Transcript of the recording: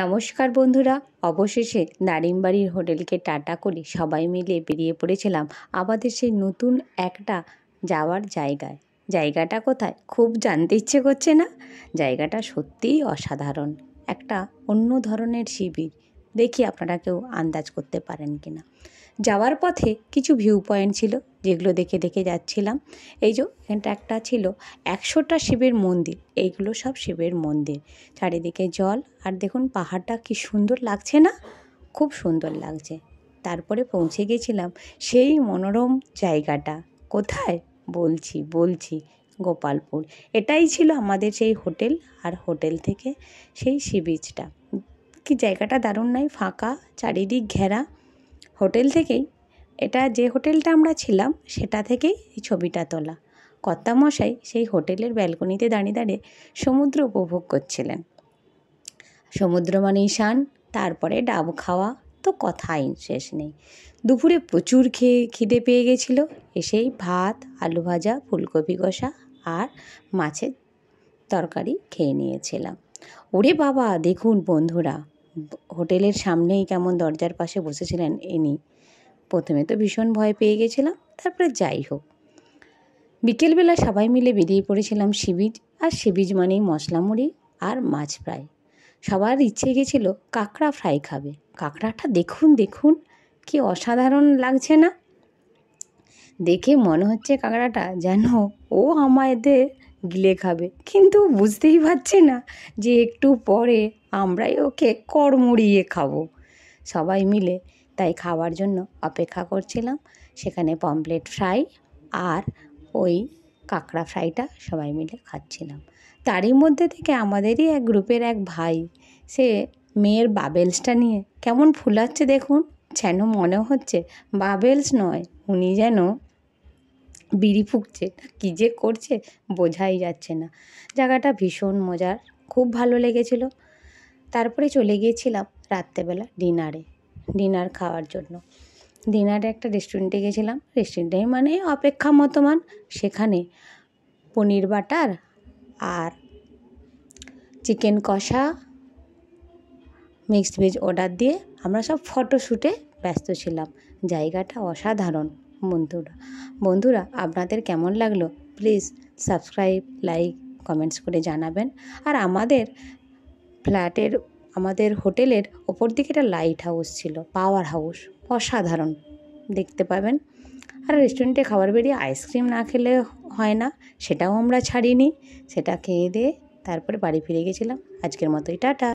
নমস্কার বন্ধুরা অবশেষে নারিমবাড়ির হোটেলকে টাটা করে সবাই মিলে বেরিয়ে পড়েছিলাম আমাদের সেই নতুন একটা যাওয়ার জায়গায় জায়গাটা কোথায় খুব জানতে ইচ্ছে করছে না জায়গাটা সত্যিই অসাধারণ একটা অন্য ধরনের শিবির দেখি আপনারা কেউ আন্দাজ করতে পারেন কিনা যাওয়ার পথে কিছু ভিউ পয়েন্ট ছিল যেগুলো দেখে দেখে যাচ্ছিলাম এই যে এখানটা একটা ছিল একশোটা শিবের মন্দির এইগুলো সব শিবের মন্দির চারিদিকে জল আর দেখুন পাহাড়টা কি সুন্দর লাগছে না খুব সুন্দর লাগছে তারপরে পৌঁছে গেছিলাম সেই মনোরম জায়গাটা কোথায় বলছি বলছি গোপালপুর এটাই ছিল আমাদের সেই হোটেল আর হোটেল থেকে সেই সি বিচটা কি জায়গাটা দারুণ নাই ফাঁকা চারিদিক ঘেরা হোটেল থেকেই এটা যে হোটেলটা আমরা ছিলাম সেটা থেকেই এই ছবিটা তোলা কর্তামশাই সেই হোটেলের ব্যালকনিতে দাঁড়িয়ে দাঁড়িয়ে সমুদ্র উপভোগ করছিলেন সমুদ্র মানে ঈশান তারপরে ডাব খাওয়া তো কথাই শেষ নেই দুপুরে প্রচুর খেয়ে খিদে পেয়ে গেছিল এসেই ভাত আলু ভাজা ফুলকপি কষা আর মাছের তরকারি খেয়ে নিয়েছিলাম ওরে বাবা দেখুন বন্ধুরা হোটেলের সামনেই কেমন দরজার পাশে বসেছিলেন ইনি প্রথমে তো ভীষণ ভয় পেয়ে গেছিলাম তারপরে যাই হোক বিকেলবেলা সবাই মিলে বেরিয়ে পড়েছিলাম সিবিজ আর সিবিজ মানেই মশলা মুড়ি আর মাছ ফ্রাই সবার ইচ্ছে গেছিল কাঁকড়া ফ্রাই খাবে কাঁকড়াটা দেখুন দেখুন কি অসাধারণ লাগছে না দেখে মনে হচ্ছে কাঁকড়াটা যেন ও আমাদের গিলে খাবে কিন্তু বুঝতেই পারছে না যে একটু পরে আমরাই ওকে কড়মড়িয়ে খাবো সবাই মিলে তাই খাওয়ার জন্য অপেক্ষা করছিলাম সেখানে পমপ্লেট ফ্রাই আর ওই কাঁকড়া ফ্রাইটা সবাই মিলে খাচ্ছিলাম তারই মধ্যে থেকে আমাদেরই এক গ্রুপের এক ভাই সে মেয়ের বাবেলসটা নিয়ে কেমন ফুলাচ্ছে দেখুন যেন মনে হচ্ছে বাবেলস নয় উনি যেন বিড়ি ফুঁকছে কী যে করছে বোঝাই যাচ্ছে না জায়গাটা ভীষণ মজার খুব ভালো লেগেছিল তারপরে চলে গিয়েছিলাম রাত্রেবেলা ডিনারে ডিনার খাওয়ার জন্য ডিনারে একটা রেস্টুরেন্টে গেছিলাম রেস্টুরেন্টে মানে অপেক্ষা মতমান সেখানে পনির বাটার আর চিকেন কষা মিক্সড ভেজ অর্ডার দিয়ে আমরা সব ফটোশ্যুটে ব্যস্ত ছিলাম জায়গাটা অসাধারণ বন্ধুরা বন্ধুরা আপনাদের কেমন লাগলো প্লিজ সাবস্ক্রাইব লাইক কমেন্টস করে জানাবেন আর আমাদের ফ্ল্যাটের আমাদের হোটেলের ওপর দিকে একটা লাইট হাউস ছিল পাওয়ার হাউস অসাধারণ দেখতে পাবেন আর রেস্টুরেন্টে খাবার বেরিয়ে আইসক্রিম না খেলে হয় না সেটাও আমরা ছাড়িনি সেটা খেয়ে দিয়ে তারপরে বাড়ি ফিরে গেছিলাম আজকের মতোই টাটা